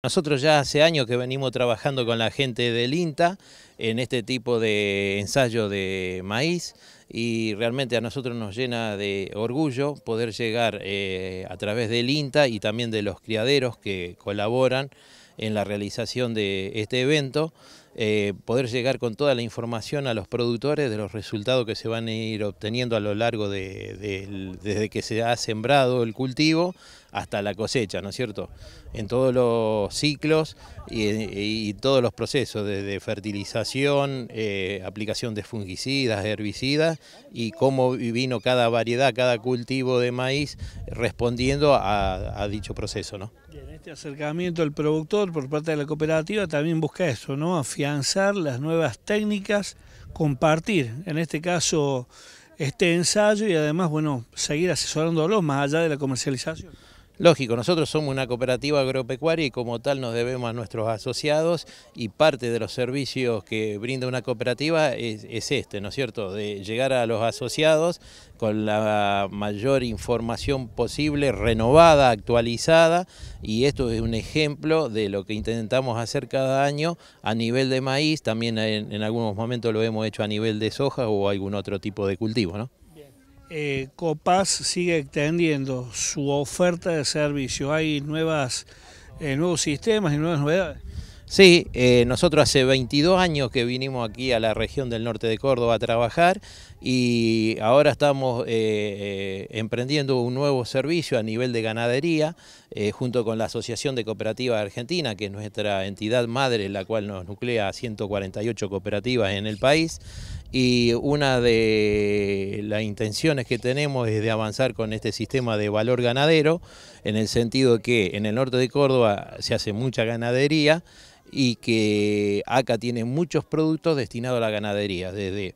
Nosotros ya hace años que venimos trabajando con la gente del INTA en este tipo de ensayo de maíz y realmente a nosotros nos llena de orgullo poder llegar eh, a través del INTA y también de los criaderos que colaboran en la realización de este evento eh, poder llegar con toda la información a los productores de los resultados que se van a ir obteniendo a lo largo de, desde que se ha sembrado el cultivo hasta la cosecha, ¿no es cierto? En todos los ciclos y, todos los procesos, desde fertilización, eh, aplicación de fungicidas, herbicidas y cómo vino cada variedad, cada cultivo de maíz respondiendo a, dicho proceso, ¿no? en este acercamiento el productor por parte de la cooperativa también busca eso, ¿no? lanzar las nuevas técnicas, compartir, en este caso, este ensayo y además, bueno, seguir asesorándolos más allá de la comercialización. Lógico, nosotros somos una cooperativa agropecuaria y como tal nos debemos a nuestros asociados y parte de los servicios que brinda una cooperativa es, este, ¿no es cierto? De llegar a los asociados con la mayor información posible, renovada, actualizada y esto es un ejemplo de lo que intentamos hacer cada año a nivel de maíz, también en algunos momentos lo hemos hecho a nivel de soja o algún otro tipo de cultivo, ¿no? eh, Copas sigue extendiendo su oferta de servicio. Hay nuevas, eh, nuevos sistemas y nuevas novedades. Sí, eh, nosotros hace 22 años que vinimos aquí a la región del norte de Córdoba a trabajar y ahora estamos eh, emprendiendo un nuevo servicio a nivel de ganadería junto con la Asociación de Cooperativas Argentina, que es nuestra entidad madre, la cual nos nuclea a 148 cooperativas en el país y una de las intenciones que tenemos es de avanzar con este sistema de valor ganadero, en el sentido que en el norte de Córdoba se hace mucha ganadería y que acá tiene muchos productos destinados a la ganadería, desde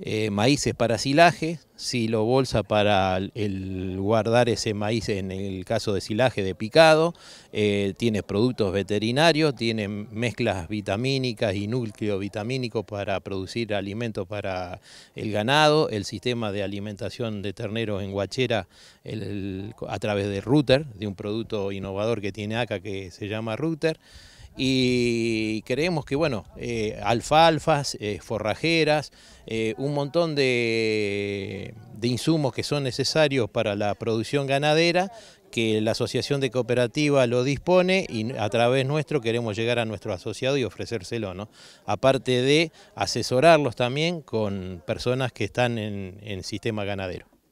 eh, maíces para silaje, silo bolsa para el guardar ese maíz en el caso de silaje de picado, eh, tiene productos veterinarios, tiene mezclas vitamínicas y núcleo vitamínico para producir alimentos para el ganado, el sistema de alimentación de terneros en Guachera a través de Router, de un producto innovador que tiene acá que se llama Router y creemos que, bueno, eh, alfalfas, eh, forrajeras, eh, un montón de, insumos que son necesarios para la producción ganadera, que la Asociación de Cooperativa lo dispone y a través nuestro queremos llegar a nuestro asociado y ofrecérselo, ¿no? Aparte de asesorarlos también con personas que están en, en sistema ganadero.